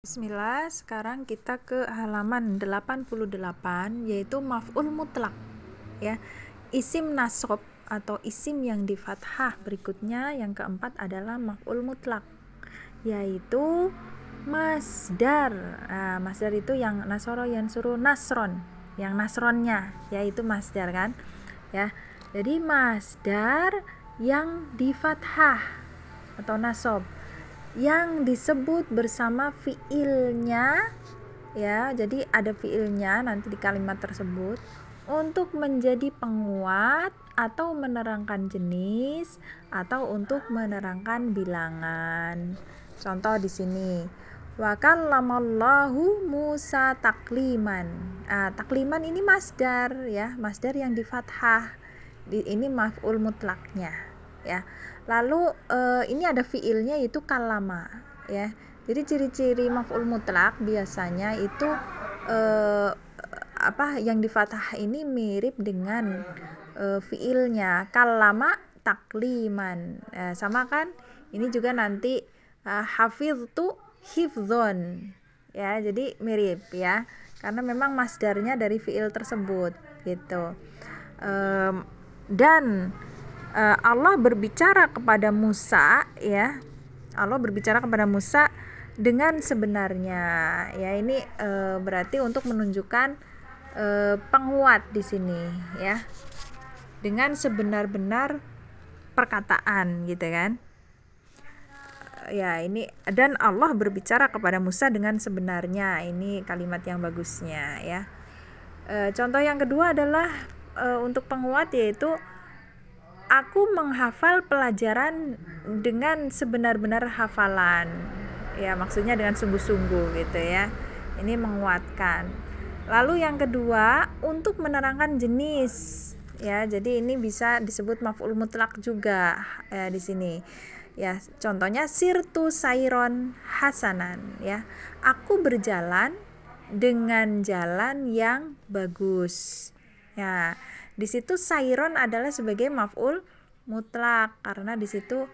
Bismillah, sekarang kita ke halaman 88 yaitu maf'ul mutlak. Ya. Isim nasab atau isim yang di fathah. Berikutnya yang keempat adalah maf'ul mutlak yaitu masdar. Nah, masdar itu yang nasoro yang suruh nasron, yang nasronnya yaitu masdar kan. Ya. Jadi masdar yang di fathah atau nasob yang disebut bersama fiilnya ya jadi ada fiilnya nanti di kalimat tersebut untuk menjadi penguat atau menerangkan jenis atau untuk menerangkan bilangan contoh di sini wa Musa takliman nah, takliman ini masdar ya masdar yang di fathah ini maf'ul mutlaknya ya. Lalu eh, ini ada fiilnya yaitu kalama ya. Jadi ciri-ciri maf'ul mutlak biasanya itu eh, apa yang di ini mirip dengan eh, fiilnya kalama takliman. Ya, sama kan? Ini juga nanti eh, hafiz tu hifzon ya. Jadi mirip ya. Karena memang masdarnya dari fiil tersebut gitu. Um, dan Eh, Allah berbicara kepada Musa ya Allah berbicara kepada Musa dengan sebenarnya ya ini e, berarti untuk menunjukkan e, penguat di sini ya dengan sebenar-benar perkataan gitu kan ya ini dan Allah berbicara kepada Musa dengan sebenarnya ini kalimat yang bagusnya ya e, contoh yang kedua adalah e, untuk penguat yaitu aku menghafal pelajaran dengan sebenar-benar hafalan ya maksudnya dengan sungguh-sungguh gitu ya ini menguatkan lalu yang kedua untuk menerangkan jenis ya jadi ini bisa disebut maf'ul mutlak juga ya, di sini ya contohnya sirtu sairon hasanan ya aku berjalan dengan jalan yang bagus Ya, di situ sairon adalah sebagai maf'ul mutlak karena di situ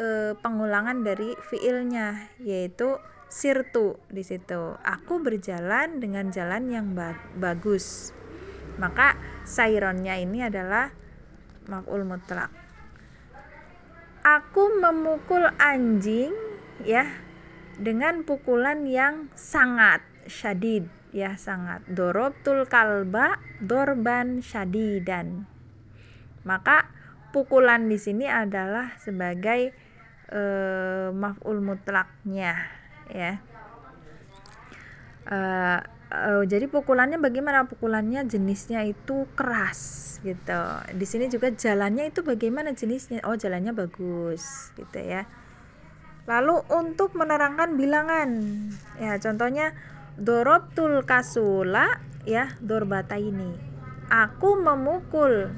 e, pengulangan dari fiilnya yaitu sirtu di situ. Aku berjalan dengan jalan yang ba bagus. Maka saironnya ini adalah maf'ul mutlak. Aku memukul anjing ya dengan pukulan yang sangat syadid ya sangat dorobtul kalba dorban dan maka pukulan di sini adalah sebagai e, maf'ul mutlaknya ya e, e, jadi pukulannya bagaimana pukulannya jenisnya itu keras gitu di sini juga jalannya itu bagaimana jenisnya oh jalannya bagus gitu ya lalu untuk menerangkan bilangan ya contohnya dorobtul kasula ya dorbata ini aku memukul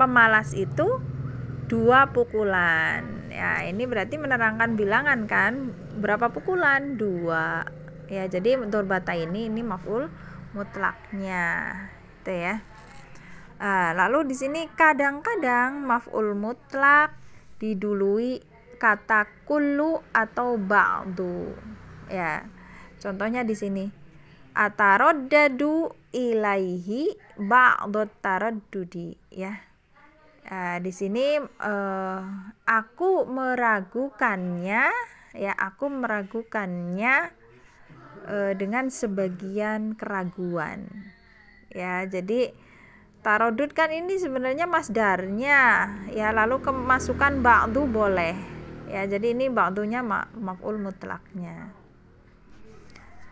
pemalas itu dua pukulan ya ini berarti menerangkan bilangan kan berapa pukulan dua ya jadi dorbata ini ini maful mutlaknya itu ya ah, lalu di sini kadang-kadang maful mutlak didului kata kulu atau baldu. ya Contohnya di sini ataroddadu ilaihi ba'dut taraddudi ya. Nah, di sini eh, aku meragukannya ya aku meragukannya eh, dengan sebagian keraguan ya jadi tarodut kan ini sebenarnya masdarnya ya lalu kemasukan ba'du boleh ya jadi ini ba'dunya maf'ul mutlaknya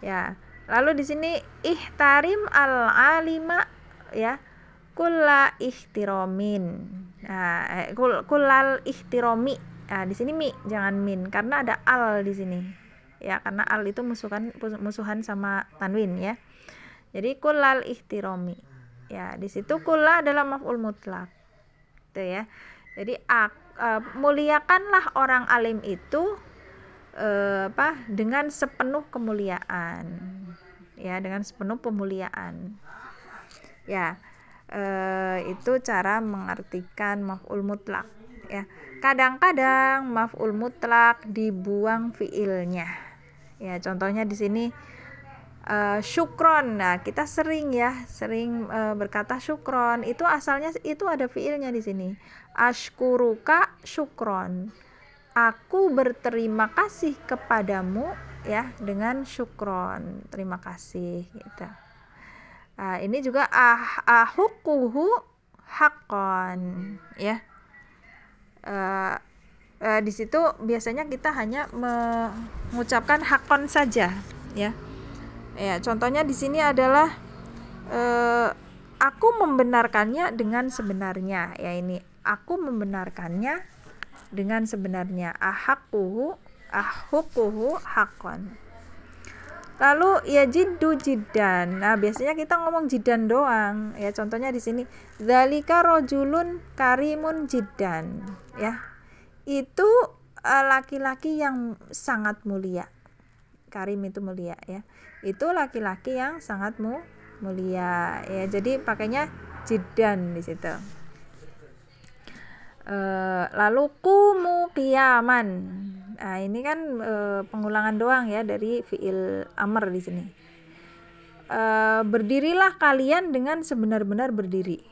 ya lalu di sini ihtarim al alima ya kulla ihtiromin nah, eh, kul, kulal ihtiromi nah, di sini mi jangan min karena ada al di sini ya karena al itu musuhan musuhan sama tanwin ya jadi kulal ihtiromi ya di situ kula adalah maf'ul mutlak itu ya jadi ak, uh, muliakanlah orang alim itu Eh, apa dengan sepenuh kemuliaan ya dengan sepenuh pemuliaan ya eh, itu cara mengartikan maf'ul mutlak ya kadang-kadang maf'ul mutlak dibuang fiilnya ya contohnya di sini uh, syukron nah kita sering ya sering eh, berkata syukron itu asalnya itu ada fiilnya di sini ashkuruka syukron aku berterima kasih kepadamu ya dengan syukron terima kasih gitu nah, ini juga ah ahukuhu hakon ya uh, uh, di situ biasanya kita hanya mengucapkan hakon saja ya ya contohnya di sini adalah uh, aku membenarkannya dengan sebenarnya ya ini aku membenarkannya dengan sebenarnya ahakuhu ahukuhu hakon lalu ya jiddu jidan nah biasanya kita ngomong jidan doang ya contohnya di sini zalika rojulun karimun jidan ya itu e, laki-laki uh, yang sangat mulia karim itu mulia ya itu laki-laki yang sangat mu mulia ya jadi pakainya jidan di situ Eh, lalu kumu kiaman nah ini kan e, pengulangan doang ya dari fiil amr di sini e, berdirilah kalian dengan sebenar-benar berdiri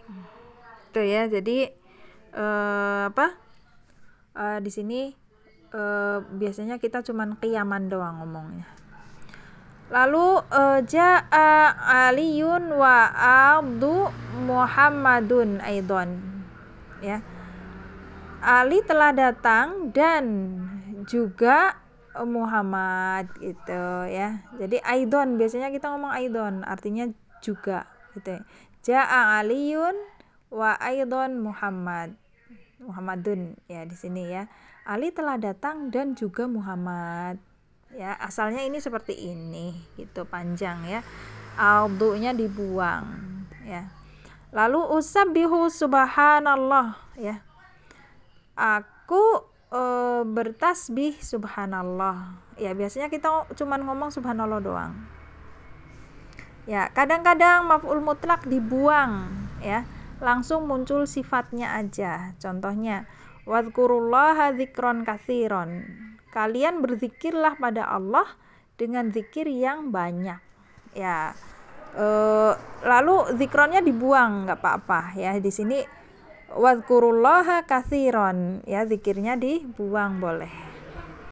itu ya jadi e, apa e, di sini e, biasanya kita cuman kiaman doang ngomongnya lalu uh, jaa aliyun wa abdu muhammadun aidon ya Ali telah datang dan juga eh, Muhammad gitu ya. Jadi Aidon biasanya kita ngomong Aidon artinya juga gitu. Ya. Ja'a Aliun wa Aidon Muhammad. Muhammadun ya di sini ya. Ali telah datang dan juga Muhammad. Ya, asalnya ini seperti ini gitu panjang ya. Aldunya dibuang ya. Lalu usabihu subhanallah ya aku uh, bertasbih subhanallah. Ya, biasanya kita cuman ngomong subhanallah doang. Ya, kadang-kadang maf'ul mutlak dibuang ya, langsung muncul sifatnya aja. Contohnya, wadkurullaha zikron kathiron. Kalian berzikirlah pada Allah dengan zikir yang banyak. Ya, e, lalu zikronnya dibuang nggak apa-apa ya di sini wadkurullaha kathiron ya zikirnya dibuang boleh